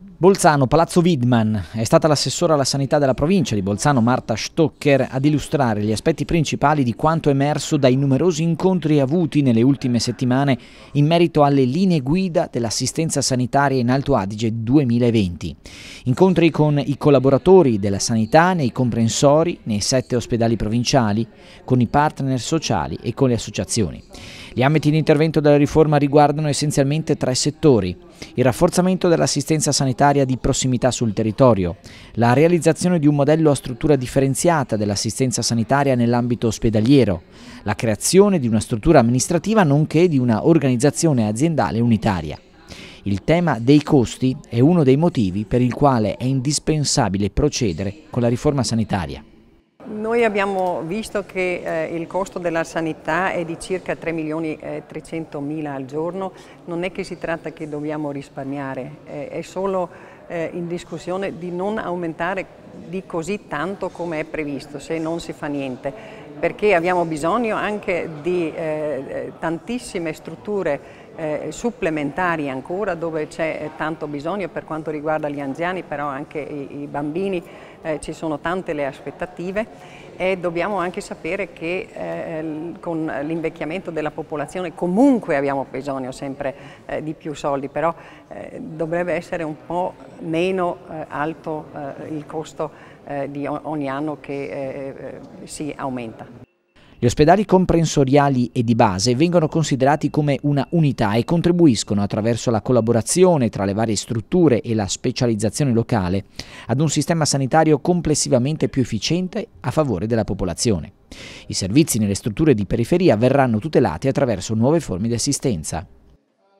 Bolzano, Palazzo Widman, è stata l'assessora alla sanità della provincia di Bolzano Marta Stocker ad illustrare gli aspetti principali di quanto emerso dai numerosi incontri avuti nelle ultime settimane in merito alle linee guida dell'assistenza sanitaria in Alto Adige 2020 incontri con i collaboratori della sanità nei comprensori, nei sette ospedali provinciali, con i partner sociali e con le associazioni. Gli ambiti di intervento della riforma riguardano essenzialmente tre settori. Il rafforzamento dell'assistenza sanitaria di prossimità sul territorio, la realizzazione di un modello a struttura differenziata dell'assistenza sanitaria nell'ambito ospedaliero, la creazione di una struttura amministrativa nonché di una organizzazione aziendale unitaria. Il tema dei costi è uno dei motivi per il quale è indispensabile procedere con la riforma sanitaria. Noi abbiamo visto che eh, il costo della sanità è di circa 3 milioni e 300 mila al giorno, non è che si tratta che dobbiamo risparmiare, eh, è solo eh, in discussione di non aumentare di così tanto come è previsto se non si fa niente, perché abbiamo bisogno anche di eh, eh, tantissime strutture eh, supplementari ancora dove c'è eh, tanto bisogno per quanto riguarda gli anziani, però anche i, i bambini, eh, ci sono tante le aspettative e dobbiamo anche sapere che eh, con l'invecchiamento della popolazione comunque abbiamo bisogno sempre eh, di più soldi, però eh, dovrebbe essere un po' meno alto il costo di ogni anno che si aumenta. Gli ospedali comprensoriali e di base vengono considerati come una unità e contribuiscono attraverso la collaborazione tra le varie strutture e la specializzazione locale ad un sistema sanitario complessivamente più efficiente a favore della popolazione. I servizi nelle strutture di periferia verranno tutelati attraverso nuove forme di assistenza.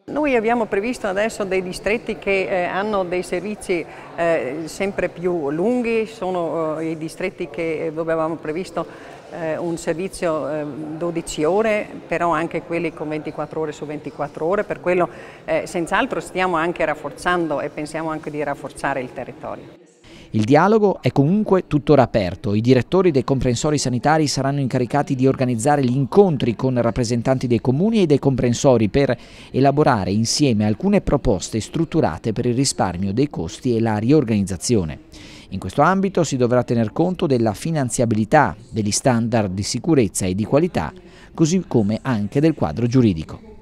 Noi abbiamo previsto adesso dei distretti che eh, hanno dei servizi eh, sempre più lunghi, sono eh, i distretti che eh, avevamo previsto eh, un servizio 12 eh, ore, però anche quelli con 24 ore su 24 ore, per quello senz'altro stiamo anche rafforzando e pensiamo anche di rafforzare il territorio. Il dialogo è comunque tuttora aperto. I direttori dei comprensori sanitari saranno incaricati di organizzare gli incontri con rappresentanti dei comuni e dei comprensori per elaborare insieme alcune proposte strutturate per il risparmio dei costi e la riorganizzazione. In questo ambito si dovrà tener conto della finanziabilità, degli standard di sicurezza e di qualità, così come anche del quadro giuridico.